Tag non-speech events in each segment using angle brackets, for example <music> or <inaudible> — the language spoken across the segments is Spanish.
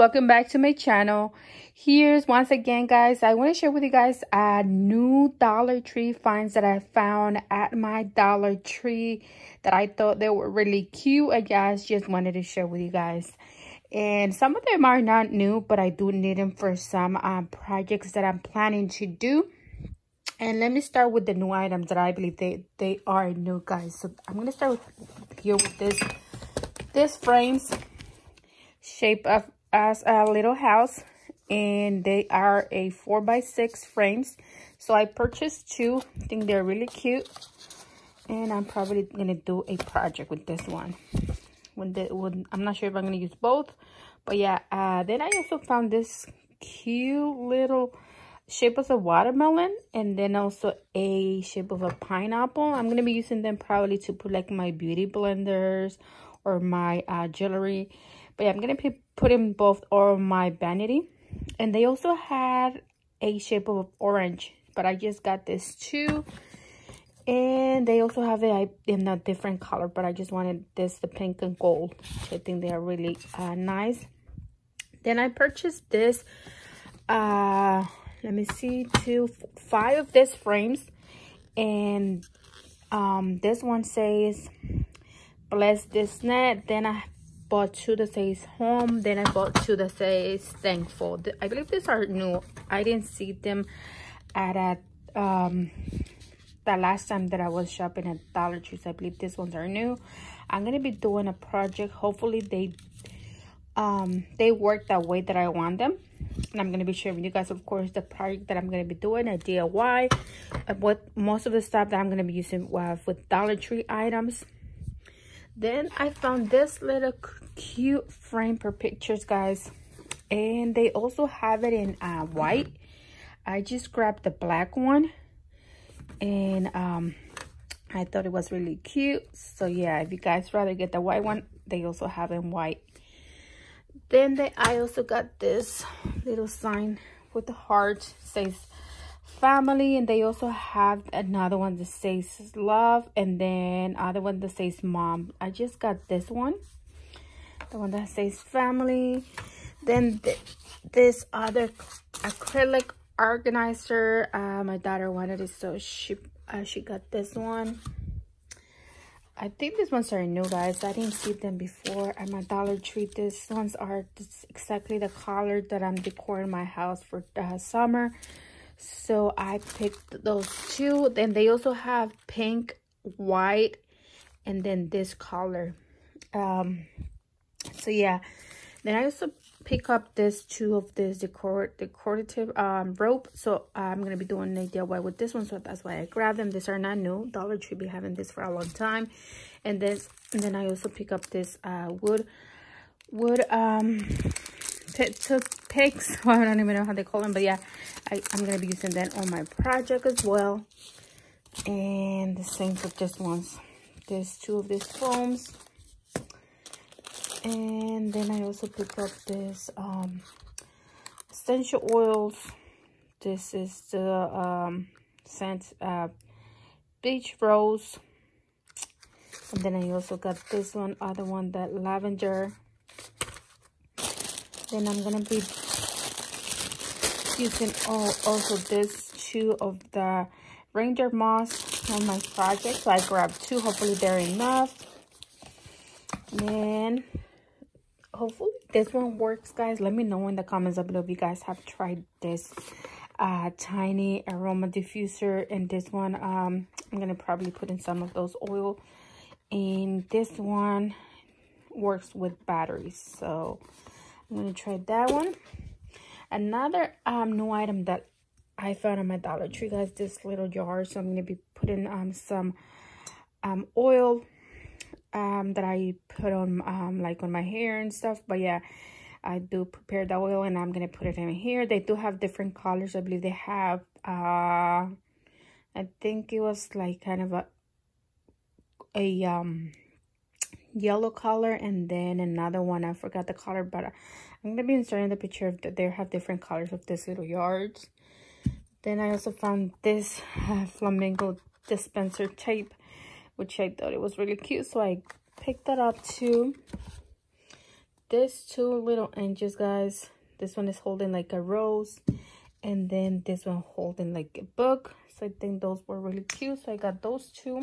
welcome back to my channel here's once again guys i want to share with you guys a new dollar tree finds that i found at my dollar tree that i thought they were really cute i guess just wanted to share with you guys and some of them are not new but i do need them for some um, projects that i'm planning to do and let me start with the new items that i believe they they are new guys so i'm gonna start with here with this this frames shape of as a little house and they are a four by six frames so i purchased two i think they're really cute and i'm probably gonna do a project with this one when the when i'm not sure if i'm gonna use both but yeah uh, then i also found this cute little shape of a watermelon and then also a shape of a pineapple i'm gonna be using them probably to put like my beauty blenders or my uh, jewelry but yeah, i'm gonna put them both on my vanity and they also had a shape of orange but i just got this too and they also have it in a different color but i just wanted this the pink and gold i think they are really uh, nice then i purchased this uh let me see two five of these frames and um this one says bless this net then i bought two that says home then i bought two that says thankful i believe these are new i didn't see them at a um the last time that i was shopping at dollar trees i believe these ones are new i'm gonna be doing a project hopefully they um they work the way that i want them and i'm gonna be sharing with you guys of course the project that i'm gonna be doing a diy uh, what most of the stuff that i'm gonna be using uh, with dollar tree items then i found this little cute frame for pictures guys and they also have it in uh, white i just grabbed the black one and um i thought it was really cute so yeah if you guys rather get the white one they also have in white then they, i also got this little sign with the heart says family and they also have another one that says love and then other one that says mom i just got this one the one that says family then th this other acrylic organizer uh, my daughter wanted it so she uh, she got this one i think these ones are new guys i didn't see them before at my dollar tree these ones are exactly the color that i'm decorating my house for the uh, summer so i picked those two then they also have pink white and then this color um so yeah then i also pick up this two of this decor decorative um rope so i'm gonna be doing a diy with this one so that's why i grabbed them these are not new dollar tree be having this for a long time and this and then i also pick up this uh wood wood um picks. <laughs> Well, I don't even know how they call them, but yeah, I, am going to be using that on my project as well. And the same with just ones. There's two of these foams. And then I also picked up this um, essential oils. This is the um, scent uh, Beach Rose. And then I also got this one, other one, that lavender then i'm gonna be using oh also this two of the ranger moss on my project so i grabbed two hopefully they're enough and then hopefully this one works guys let me know in the comments below if you guys have tried this uh, tiny aroma diffuser and this one um, i'm gonna probably put in some of those oil and this one works with batteries so I'm gonna try that one. Another um, new item that I found on my Dollar Tree, guys, this little jar. So I'm gonna be putting um, some um, oil um, that I put on um, like on my hair and stuff. But yeah, I do prepare the oil and I'm gonna put it in here. They do have different colors. I believe they have. Uh, I think it was like kind of a a um yellow color and then another one i forgot the color but i'm gonna be inserting the picture of that. they have different colors of these little yards then i also found this uh, flamingo dispenser tape which i thought it was really cute so i picked that up too This two little angels guys this one is holding like a rose and then this one holding like a book so i think those were really cute so i got those two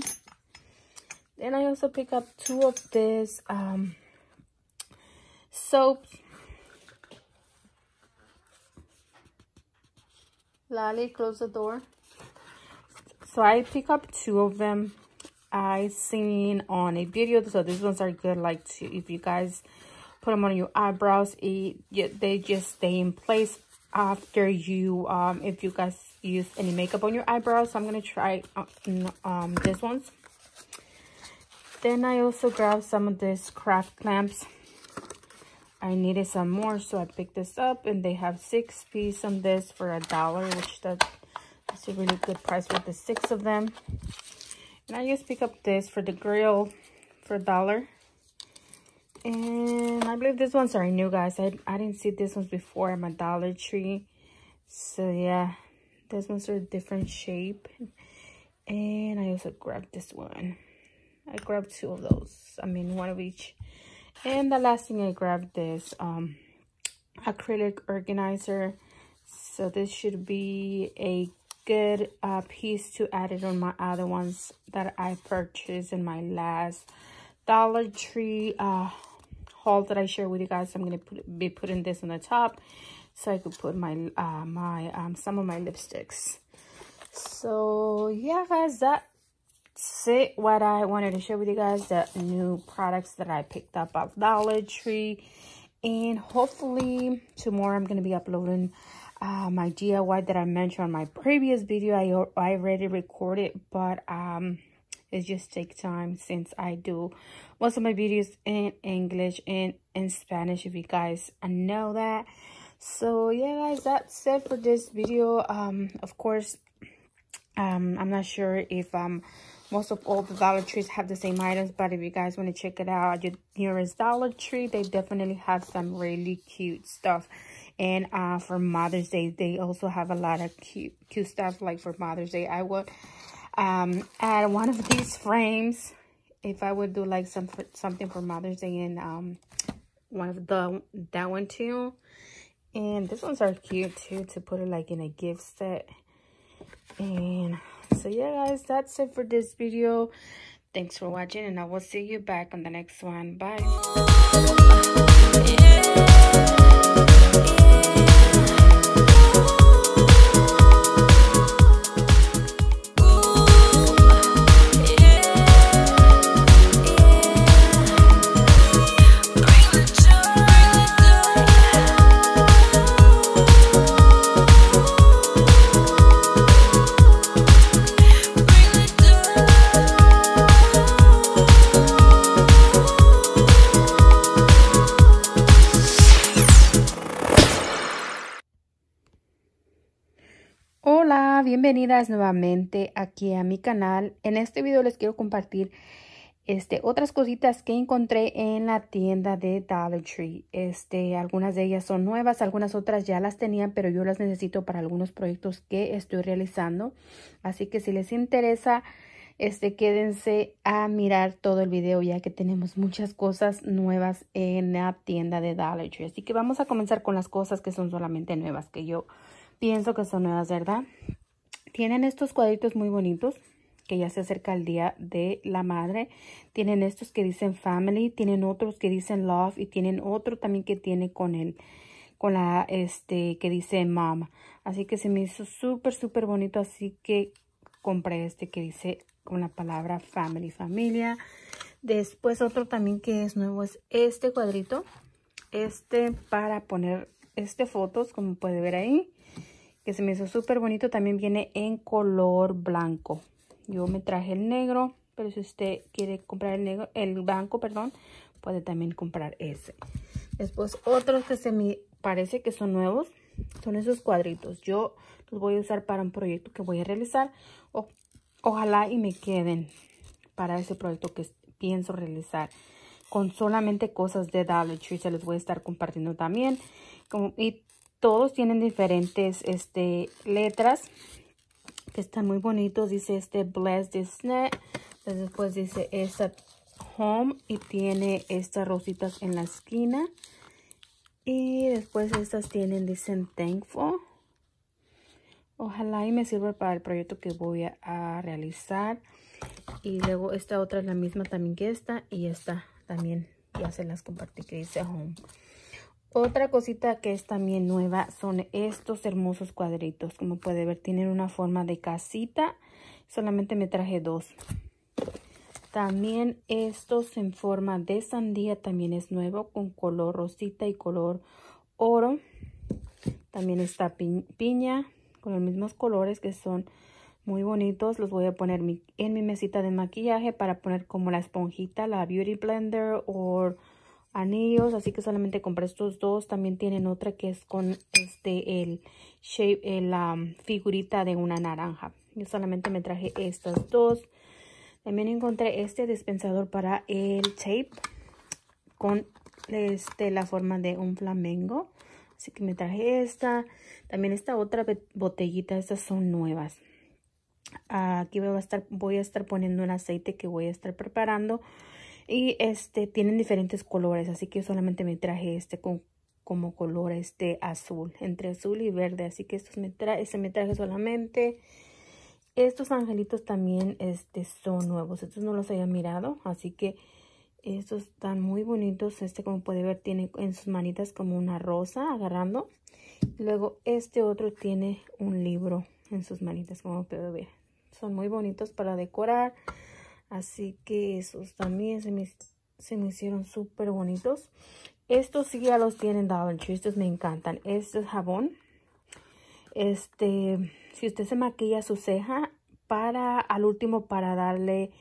then i also pick up two of this um soaps lolly close the door so i pick up two of them i seen on a video so these ones are good like to, if you guys put them on your eyebrows it, they just stay in place after you um if you guys use any makeup on your eyebrows so i'm gonna try uh, um, um these ones then I also grabbed some of these craft clamps. I needed some more, so I picked this up. And they have six piece on this for a dollar, which that's a really good price with the six of them. And I just pick up this for the grill for a dollar. And I believe these ones are new, guys. I, I didn't see these ones before. I'm a Dollar Tree. So, yeah. These ones are different shape. And I also grabbed this one. I grabbed two of those. I mean, one of each. And the last thing I grabbed this um, acrylic organizer. So this should be a good uh, piece to add it on my other ones that I purchased in my last Dollar Tree uh, haul that I shared with you guys. I'm going to put, be putting this on the top so I could put my, uh, my um, some of my lipsticks. So yeah, guys, that it what i wanted to share with you guys the new products that i picked up at dollar tree and hopefully tomorrow i'm going to be uploading uh, my diy that i mentioned on my previous video i, I already recorded but um it just takes time since i do most of my videos in english and in spanish if you guys know that so yeah guys that's it for this video um of course um i'm not sure if i'm um, most of all the Dollar Trees have the same items, but if you guys want to check it out at your nearest Dollar Tree, they definitely have some really cute stuff. And uh, for Mother's Day, they also have a lot of cute, cute stuff like for Mother's Day. I would um, add one of these frames if I would do like some for, something for Mother's Day and um, one of the that one too. And this ones are cute too to put it like in a gift set. And so yeah guys that's it for this video thanks for watching and i will see you back on the next one bye nuevamente aquí a mi canal. En este video les quiero compartir este, otras cositas que encontré en la tienda de Dollar Tree. Este, algunas de ellas son nuevas, algunas otras ya las tenían, pero yo las necesito para algunos proyectos que estoy realizando. Así que si les interesa, este, quédense a mirar todo el video ya que tenemos muchas cosas nuevas en la tienda de Dollar Tree. Así que vamos a comenzar con las cosas que son solamente nuevas, que yo pienso que son nuevas, ¿verdad? Tienen estos cuadritos muy bonitos que ya se acerca el día de la madre. Tienen estos que dicen family, tienen otros que dicen love y tienen otro también que tiene con él, con la este que dice mama. Así que se me hizo súper súper bonito, así que compré este que dice con la palabra family, familia. Después otro también que es nuevo es este cuadrito. Este para poner este fotos, como puede ver ahí que se me hizo súper bonito. También viene en color blanco. Yo me traje el negro, pero si usted quiere comprar el negro, el blanco, perdón, puede también comprar ese. Después otros que se me parece que son nuevos, son esos cuadritos. Yo los voy a usar para un proyecto que voy a realizar. O, ojalá y me queden para ese proyecto que pienso realizar con solamente cosas de Dollar Tree. Se los voy a estar compartiendo también. Como, todos tienen diferentes este, letras que están muy bonitos. Dice este Bless This Después dice esta Home y tiene estas rositas en la esquina. Y después estas tienen, dicen Thankful. Ojalá y me sirva para el proyecto que voy a, a realizar. Y luego esta otra es la misma también que esta. Y esta también ya se las compartí que dice Home. Otra cosita que es también nueva son estos hermosos cuadritos. Como puede ver, tienen una forma de casita. Solamente me traje dos. También estos en forma de sandía también es nuevo con color rosita y color oro. También está piña con los mismos colores que son muy bonitos. Los voy a poner en mi mesita de maquillaje para poner como la esponjita, la Beauty Blender o anillos, así que solamente compré estos dos. También tienen otra que es con este, el shape, eh, la figurita de una naranja. Yo solamente me traje estas dos. También encontré este dispensador para el tape con este, la forma de un flamengo. Así que me traje esta. También esta otra botellita. Estas son nuevas. Aquí voy a estar, voy a estar poniendo un aceite que voy a estar preparando y este tienen diferentes colores, así que solamente me traje este con como color este azul, entre azul y verde, así que estos me este me traje solamente. Estos angelitos también este son nuevos, estos no los había mirado, así que estos están muy bonitos. Este como puede ver tiene en sus manitas como una rosa agarrando. Luego este otro tiene un libro en sus manitas como puede ver. Son muy bonitos para decorar. Así que esos también se me, se me hicieron súper bonitos. Estos sí ya los tienen dado. en Estos me encantan. Este es jabón. Este, si usted se maquilla su ceja para, al último, para darle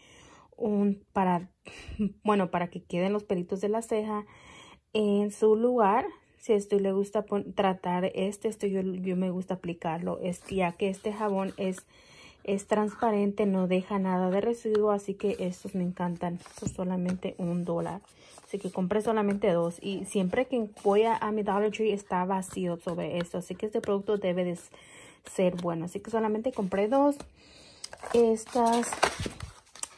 un, para, <laughs> bueno, para que queden los pelitos de la ceja en su lugar. Si a usted le gusta tratar este, esto yo, yo me gusta aplicarlo. Es, ya que este jabón es es transparente, no deja nada de residuo, así que estos me encantan Son solamente un dólar. Así que compré solamente dos y siempre que voy a, mi Dollar Tree está vacío sobre esto, así que este producto debe de ser bueno. Así que solamente compré dos. Estas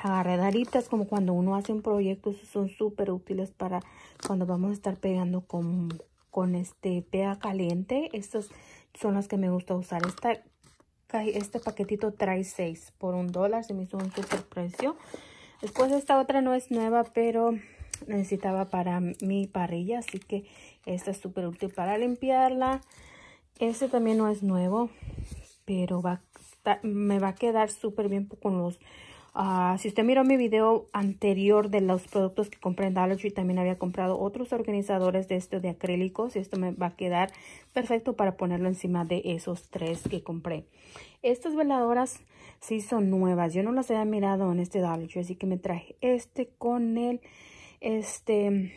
agarraditas como cuando uno hace un proyecto son súper útiles para cuando vamos a estar pegando con, con este pega caliente. Estos son las que me gusta usar. Esta este paquetito trae seis por un dólar. Se me hizo un super precio. Después esta otra no es nueva, pero necesitaba para mi parrilla. Así que esta es súper útil para limpiarla. Este también no es nuevo, pero va, me va a quedar súper bien con los Ah, si usted miró mi video anterior de los productos que compré en Dollar Tree, también había comprado otros organizadores de estos de acrílicos. Esto me va a quedar perfecto para ponerlo encima de esos tres que compré. Estas veladoras sí son nuevas. Yo no las había mirado en este Dollar Tree, así que me traje este con el, este,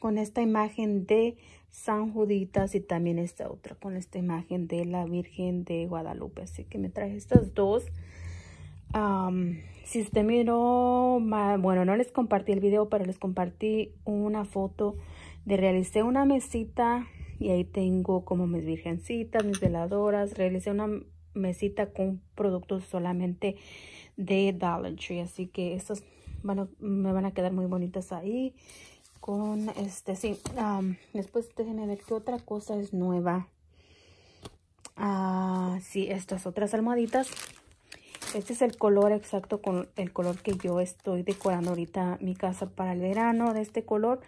con esta imagen de San Juditas y también esta otra con esta imagen de la Virgen de Guadalupe. Así que me traje estas dos si usted miró, bueno, no les compartí el video, pero les compartí una foto de realicé una mesita y ahí tengo como mis virgencitas, mis veladoras. Realicé una mesita con productos solamente de Dollar Tree, así que estas van me van a quedar muy bonitas ahí. Con este, sí, después déjenme ver qué otra cosa es nueva. Ah, sí, estas otras almohaditas este es el color exacto con el color que yo estoy decorando ahorita mi casa para el verano de este color.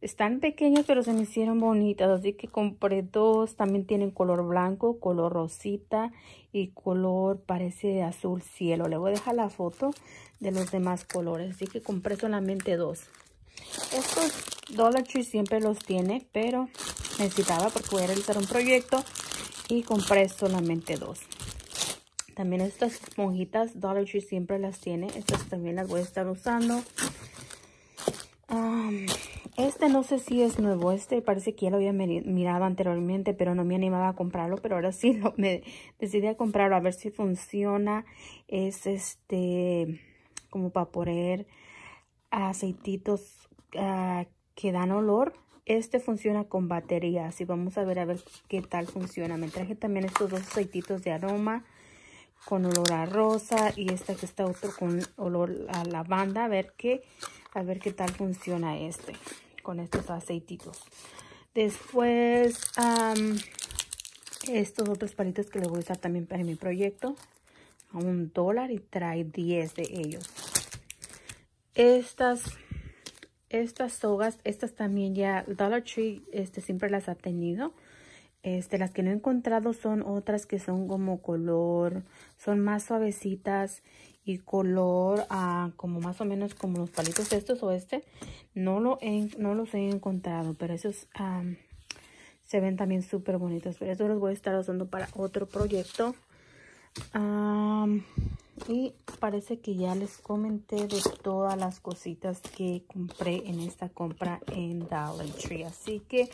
Están pequeños pero se me hicieron bonitas, así que compré dos. También tienen color blanco, color rosita y color parece azul cielo. Le voy a dejar la foto de los demás colores, así que compré solamente dos. Estos Dollar Tree siempre los tiene, pero necesitaba porque voy a realizar un proyecto y compré solamente dos. También estas esponjitas Dollar Tree siempre las tiene. Estas también las voy a estar usando. este no sé si es nuevo. Este parece que ya lo había mirado anteriormente, pero no me animaba a comprarlo. Pero ahora sí <laughs> lo, me decidí a comprarlo a ver si funciona. Es este como para poner aceititos ah, que dan olor. Este funciona con batería, así vamos a ver a ver qué tal funciona. Me traje también estos dos aceititos de aroma con olor a rosa y esta que está otro con olor a lavanda. A ver qué, a ver qué tal funciona este con estos aceititos. Después, estos otros palitos que le voy a usar también para mi proyecto. A un dólar y trae 10 de ellos. Estas, estas sogas, estas también ya Dollar Tree este, siempre las ha tenido. Este, las que no he encontrado son otras que son como color, son más suavecitas y color como más o menos como los palitos estos o este. No, lo he, no los he encontrado, pero esos se ven también súper bonitos. Pero estos los voy a estar usando para otro proyecto. y parece que ya les comenté de todas las cositas que compré en esta compra en Dollar Tree. Así que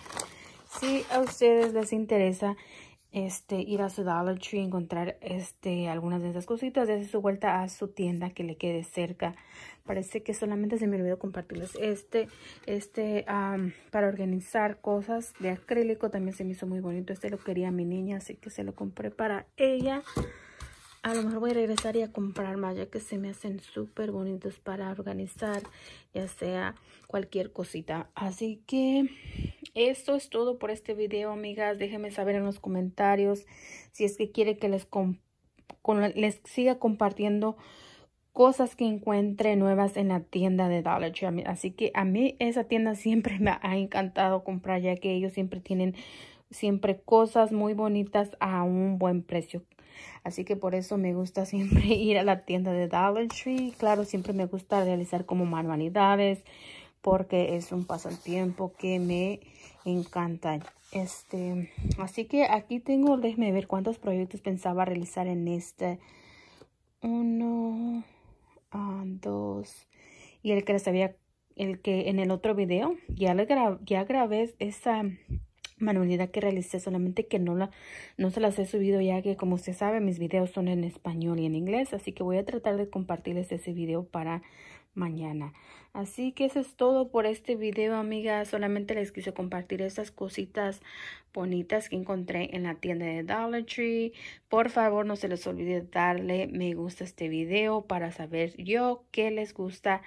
si a ustedes les interesa este, ir a su Dollar Tree y encontrar este, algunas de esas cositas, desde su vuelta a su tienda que le quede cerca. Parece que solamente se me olvidó compartirles este, este para organizar cosas de acrílico. También se me hizo muy bonito. Este lo quería mi niña, así que se lo compré para ella. A lo mejor voy a regresar y a comprar más, ya que se me hacen súper bonitos para organizar, ya sea cualquier cosita. Así que esto es todo por este video, amigas. Déjenme saber en los comentarios si es que quiere que les, les siga compartiendo cosas que encuentre nuevas en la tienda de Dollar Tree. Así que a mí esa tienda siempre <laughs> me ha encantado comprar ya que ellos siempre tienen siempre cosas muy bonitas a un buen precio. Así que por eso me gusta siempre <laughs> ir a la tienda de Dollar Tree. Claro, siempre me gusta realizar como manualidades porque es un pasatiempo que me encanta. Este, así que aquí tengo, déjeme ver cuántos proyectos pensaba realizar en este. Uno, ah, dos, y el que les había, el que en el otro video, ya, le ya grabé esa manualidad que realicé, solamente que no, la, no se las he subido ya que como usted sabe mis videos son en español y en inglés, así que voy a tratar de compartirles ese video para mañana. Así que eso es todo por este video, amigas. Solamente les quise compartir estas cositas bonitas que encontré en la tienda de Dollar Tree. Por favor, no se les olvide darle me gusta a este video para saber yo qué les gusta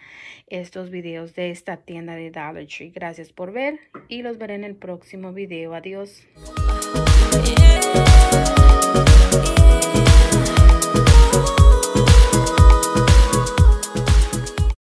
estos videos de esta tienda de Dollar Tree. Gracias por ver y los veré en el próximo video. Adiós.